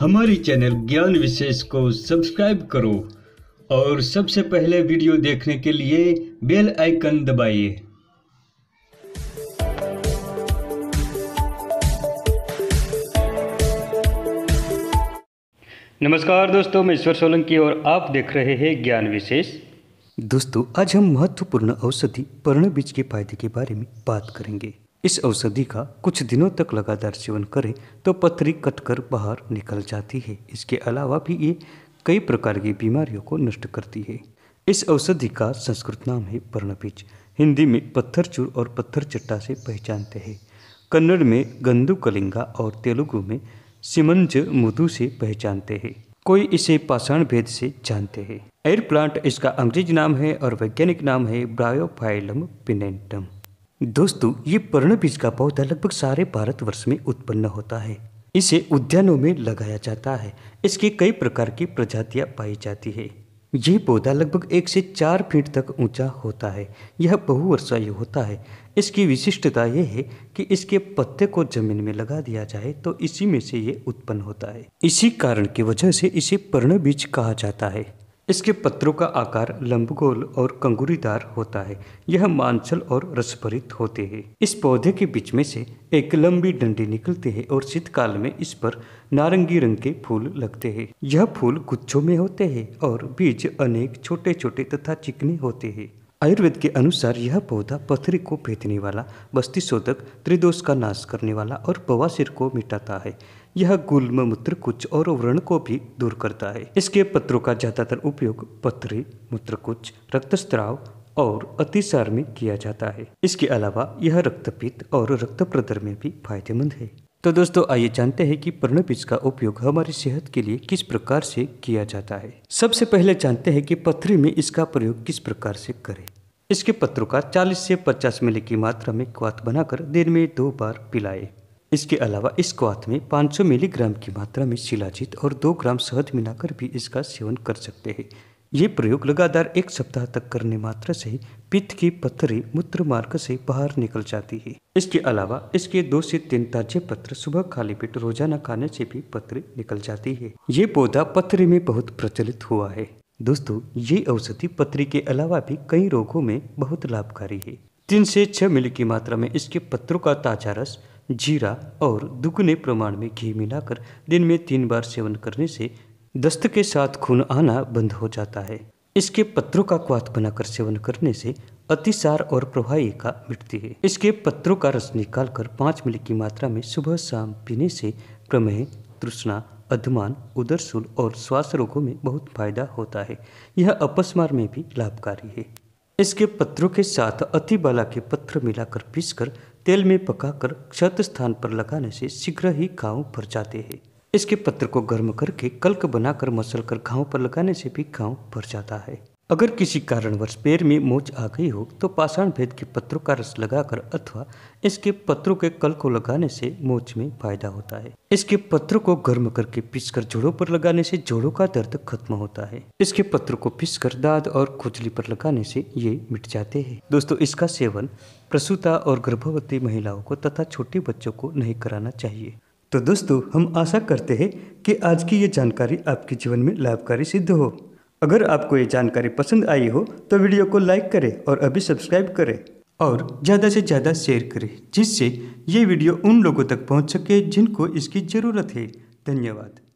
हमारे चैनल ज्ञान विशेष को सब्सक्राइब करो और सबसे पहले वीडियो देखने के लिए बेल आइकन दबाइए नमस्कार दोस्तों मैं ईश्वर सोलंकी और आप देख रहे हैं ज्ञान विशेष दोस्तों आज हम महत्वपूर्ण औषधि पर्ण बीज के फायदे के बारे में बात करेंगे इस औषधि का कुछ दिनों तक लगातार सेवन करें तो पथरी कटकर बाहर निकल जाती है इसके अलावा भी ये कई प्रकार की बीमारियों को नष्ट करती है इस औषधि का संस्कृत नाम है पर्णपीच हिंदी में पत्थर चूर और पत्थर चट्टा से पहचानते हैं कन्नड़ में गंदु कलिंगा और तेलुगु में सिमंज मुदु से पहचानते हैं कोई इसे पाषाण भेद से जानते हैं एयर प्लांट इसका अंग्रेजी नाम है और वैज्ञानिक नाम है ब्रायोफाइलम पिनेंटम दोस्तों ये पर्ण बीज का पौधा लगभग सारे भारत वर्ष में उत्पन्न होता है इसे उद्यानों में लगाया जाता है इसकी कई प्रकार की प्रजातियां पाई जाती है यह पौधा लगभग एक से चार फीट तक ऊंचा होता है यह बहुवर्षायु होता है इसकी विशिष्टता यह है कि इसके पत्ते को जमीन में लगा दिया जाए तो इसी में से ये उत्पन्न होता है इसी कारण की वजह से इसे पर्ण बीज कहा जाता है इसके पत्रों का आकार लंबगोल और कंगुरीदार होता है यह मांसल और रसभरित होते हैं इस पौधे के बीच में से एक लंबी डंडी निकलते है और शीतकाल में इस पर नारंगी रंग के फूल लगते हैं यह फूल गुच्छों में होते हैं और बीज अनेक छोटे छोटे तथा चिकने होते हैं आयुर्वेद के अनुसार यह पौधा पथरी को फेंकने वाला बस्ती शोधक त्रिदोष का नाश करने वाला और बवासिर को मिटाता है यह गुल्म मूत्र कुछ और व्रण को भी दूर करता है इसके पत्रों का ज़्यादातर उपयोग पथरी कुछ रक्तस्त्राव और अतिसार में किया जाता है इसके अलावा यह रक्तपित्त और रक्त प्रदर में भी फायदेमंद है तो दोस्तों आइए जानते हैं कि बीज का उपयोग हमारी सेहत के लिए किस प्रकार से किया जाता है सबसे पहले जानते हैं कि पथरी में इसका प्रयोग किस प्रकार से करें इसके पत्रों का 40 से 50 मिली की मात्रा में क्वात बनाकर दिन में दो बार पिलाएं। इसके अलावा इस क्वाथ में 500 मिलीग्राम की मात्रा में शिलाजीत और 2 ग्राम शहद मिलाकर भी इसका सेवन कर सकते हैं ये प्रयोग लगातार एक सप्ताह तक करने मात्र से पित्त की पत्थरी मूत्र मार्ग से बाहर निकल जाती है इसके अलावा इसके दो से तीन ताजे पत्र सुबह खाली पेट रोजाना खाने से भी पत्र निकल जाती है ये पौधा पत्थरी में बहुत प्रचलित हुआ है दोस्तों ये औषधि पत्थरी के अलावा भी कई रोगों में बहुत लाभकारी है तीन से छह मिली की मात्रा में इसके पत्रों का ताजा रस जीरा और दुगने प्रमाण में घी मिलाकर दिन में तीन बार सेवन करने से दस्त के साथ खून आना बंद हो जाता है इसके पत्रों का क्वाथ बनाकर सेवन करने से अतिसार और का मिटती है इसके पत्रों का रस निकालकर पाँच मिली की मात्रा में सुबह शाम पीने से प्रमेह तृष्णा अधमान उदरसूल और श्वास रोगों में बहुत फायदा होता है यह अपस्मार में भी लाभकारी है इसके पत्रों के साथ अति बाला के पत्र मिलाकर पीसकर तेल में पकाकर क्षत स्थान पर लगाने से शीघ्र ही घाव भर जाते हैं इसके पत्र को गर्म करके कल्क बनाकर मसल कर घाव पर लगाने से भी घाव भर जाता है अगर किसी कारणवश पैर में मोच आ गई हो तो पाषाण भेद के पत्रों का रस लगाकर अथवा इसके पत्रों के कल को लगाने से मोच में फायदा होता है इसके पत्रों को गर्म करके पीसकर जोड़ों पर लगाने से जोड़ों का दर्द खत्म होता है इसके पत्रों को पीसकर दाद और खुजली पर लगाने से ये मिट जाते हैं दोस्तों इसका सेवन प्रसूता और गर्भवती महिलाओं को तथा छोटे बच्चों को नहीं कराना चाहिए तो दोस्तों हम आशा करते हैं कि आज की ये जानकारी आपके जीवन में लाभकारी सिद्ध हो अगर आपको ये जानकारी पसंद आई हो तो वीडियो को लाइक करें और अभी सब्सक्राइब करें और ज़्यादा से ज़्यादा शेयर करें जिससे ये वीडियो उन लोगों तक पहुंच सके जिनको इसकी ज़रूरत है धन्यवाद